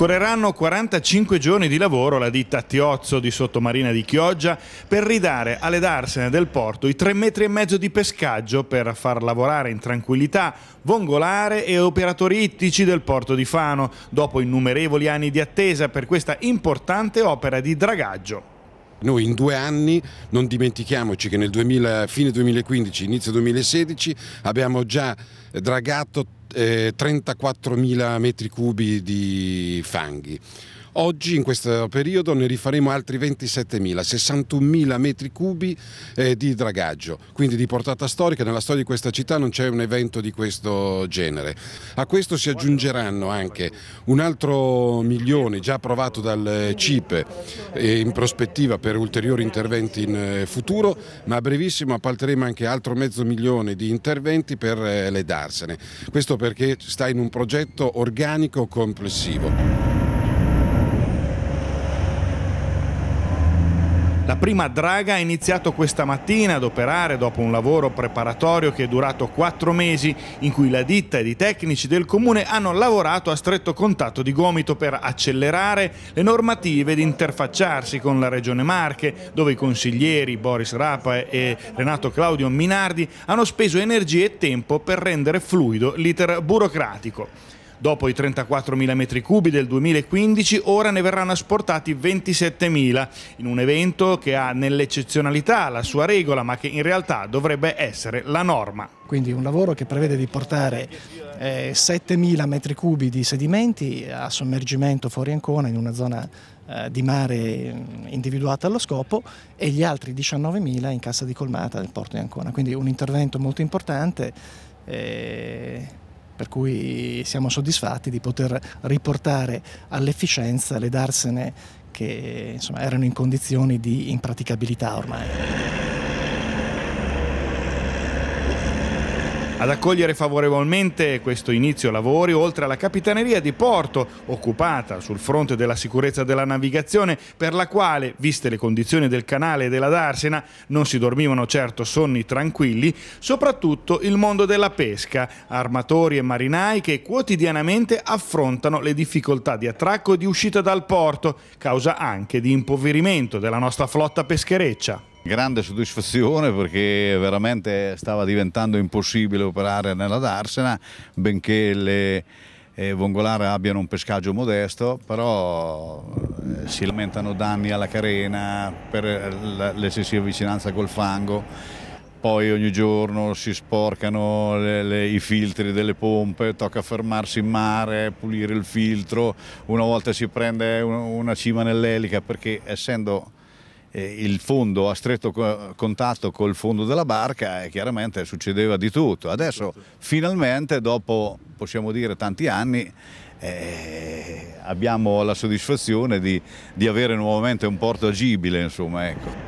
Occorreranno 45 giorni di lavoro alla ditta Tiozzo di Sottomarina di Chioggia per ridare alle darsene del porto i 3 metri e mezzo di pescaggio per far lavorare in tranquillità vongolare e operatori ittici del porto di Fano, dopo innumerevoli anni di attesa per questa importante opera di dragaggio. Noi in due anni, non dimentichiamoci che nel 2000, fine 2015, inizio 2016 abbiamo già dragato eh, 34.000 metri cubi di fanghi. Oggi in questo periodo ne rifaremo altri 27.000, 61.000 metri cubi eh, di dragaggio, quindi di portata storica, nella storia di questa città non c'è un evento di questo genere. A questo si aggiungeranno anche un altro milione già approvato dal CIPE e eh, in prospettiva per ulteriori interventi in eh, futuro, ma a brevissimo appalteremo anche altro mezzo milione di interventi per eh, le darsene. Questo perché sta in un progetto organico complessivo. La prima draga ha iniziato questa mattina ad operare dopo un lavoro preparatorio che è durato quattro mesi, in cui la ditta ed i tecnici del comune hanno lavorato a stretto contatto di gomito per accelerare le normative ed interfacciarsi con la Regione Marche, dove i consiglieri Boris Rapa e Renato Claudio Minardi hanno speso energie e tempo per rendere fluido l'iter burocratico. Dopo i 34.000 metri cubi del 2015, ora ne verranno asportati 27.000, in un evento che ha nell'eccezionalità la sua regola, ma che in realtà dovrebbe essere la norma. Quindi un lavoro che prevede di portare eh, 7.000 metri cubi di sedimenti a sommergimento fuori Ancona in una zona eh, di mare mm, individuata allo scopo e gli altri 19.000 in cassa di colmata del porto di Ancona. Quindi un intervento molto importante. Eh per cui siamo soddisfatti di poter riportare all'efficienza le darsene che insomma, erano in condizioni di impraticabilità ormai. Ad accogliere favorevolmente questo inizio lavori, oltre alla Capitaneria di Porto, occupata sul fronte della sicurezza della navigazione, per la quale, viste le condizioni del canale e della Darsena, non si dormivano certo sonni tranquilli, soprattutto il mondo della pesca, armatori e marinai che quotidianamente affrontano le difficoltà di attracco e di uscita dal porto, causa anche di impoverimento della nostra flotta peschereccia grande soddisfazione perché veramente stava diventando impossibile operare nella Darsena, benché le eh, vongolare abbiano un pescaggio modesto, però eh, si lamentano danni alla carena per l'eccessiva vicinanza col fango poi ogni giorno si sporcano le, le, i filtri delle pompe, tocca fermarsi in mare, pulire il filtro, una volta si prende una cima nell'elica perché essendo il fondo a stretto contatto col fondo della barca e chiaramente succedeva di tutto. Adesso finalmente dopo possiamo dire tanti anni eh, abbiamo la soddisfazione di, di, avere nuovamente un porto agibile insomma ecco.